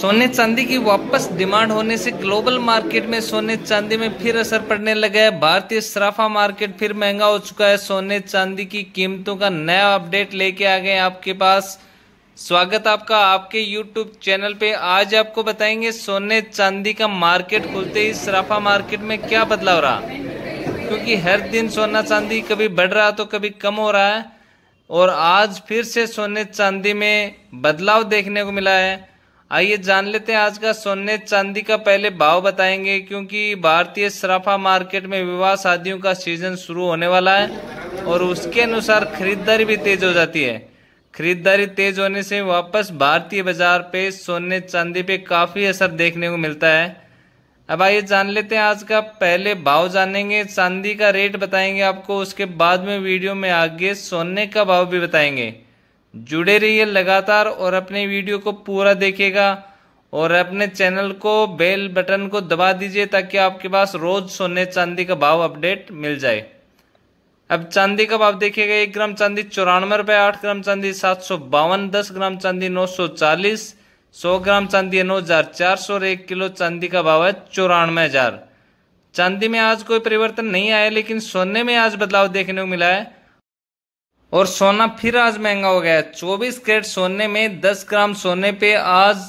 सोने चांदी की वापस डिमांड होने से ग्लोबल मार्केट में सोने चांदी में फिर असर पड़ने लगा है भारतीय सराफा मार्केट फिर महंगा हो चुका है सोने चांदी की कीमतों का नया अपडेट लेके आ गए आपके पास स्वागत आपका आपके यूट्यूब चैनल पे आज आपको बताएंगे सोने चांदी का मार्केट खुलते ही सराफा मार्केट में क्या बदलाव रहा क्योंकि हर दिन सोना चांदी कभी बढ़ रहा तो कभी कम हो रहा है और आज फिर से सोने चांदी में बदलाव देखने को मिला है आइए जान लेते हैं आज का सोने चांदी का पहले भाव बताएंगे क्योंकि भारतीय सराफा मार्केट में विवाह शादियों का सीजन शुरू होने वाला है और उसके अनुसार खरीदारी भी तेज हो जाती है खरीदारी तेज होने से वापस भारतीय बाजार पे सोने चांदी पे काफी असर देखने को मिलता है अब आइए जान लेते हैं आज का पहले भाव जानेंगे चांदी का रेट बताएंगे आपको उसके बाद में वीडियो में आगे सोने का भाव भी बताएंगे जुड़े रहिए लगातार और अपने वीडियो को पूरा देखेगा और अपने चैनल को बेल बटन को दबा दीजिए ताकि आपके पास रोज सोने चांदी का भाव अपडेट मिल जाए अब चांदी का भाव देखिएगा एक ग्राम चांदी चौरानवे रुपए आठ ग्राम चांदी सात सौ बावन दस ग्राम चांदी नौ सौ चालीस सौ ग्राम चांदी नौ हजार चार सौ और एक किलो चांदी का भाव है चौरानवे हजार चांदी में आज कोई परिवर्तन नहीं आया लेकिन सोने में आज बदलाव देखने को मिला है और सोना फिर आज महंगा हो गया है चौबीस कैरेट सोने में दस ग्राम सोने पे आज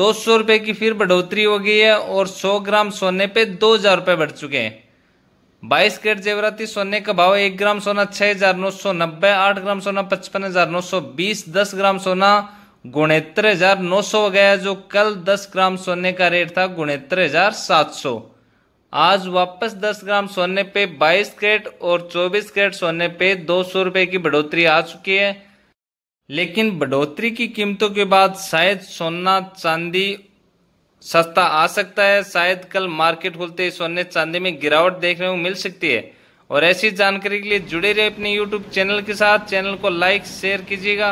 दो सौ रुपये की फिर बढ़ोतरी हो गई है और सौ ग्राम सोने पे दो हजार रुपये बढ़ चुके हैं बाईस कैरेट जेवराती सोने का भाव एक ग्राम सोना छः हजार नौ सौ नब्बे आठ ग्राम सोना पचपन हजार नौ सौ बीस दस ग्राम सोना गुणहत्तर हजार नौ सौ हो गया जो कल दस ग्राम सोने का रेट था गुणहत्तर हजार सात सौ आज वापस 10 ग्राम सोने पे 22 कैरेट और 24 कैरेट सोने पे दो सौ रुपये की बढ़ोतरी आ चुकी है लेकिन बढ़ोतरी की कीमतों के बाद शायद सोना चांदी सस्ता आ सकता है शायद कल मार्केट खुलते ही सोने चांदी में गिरावट देखने को मिल सकती है और ऐसी जानकारी के लिए जुड़े रहे अपने यूट्यूब चैनल के साथ चैनल को लाइक शेयर कीजिएगा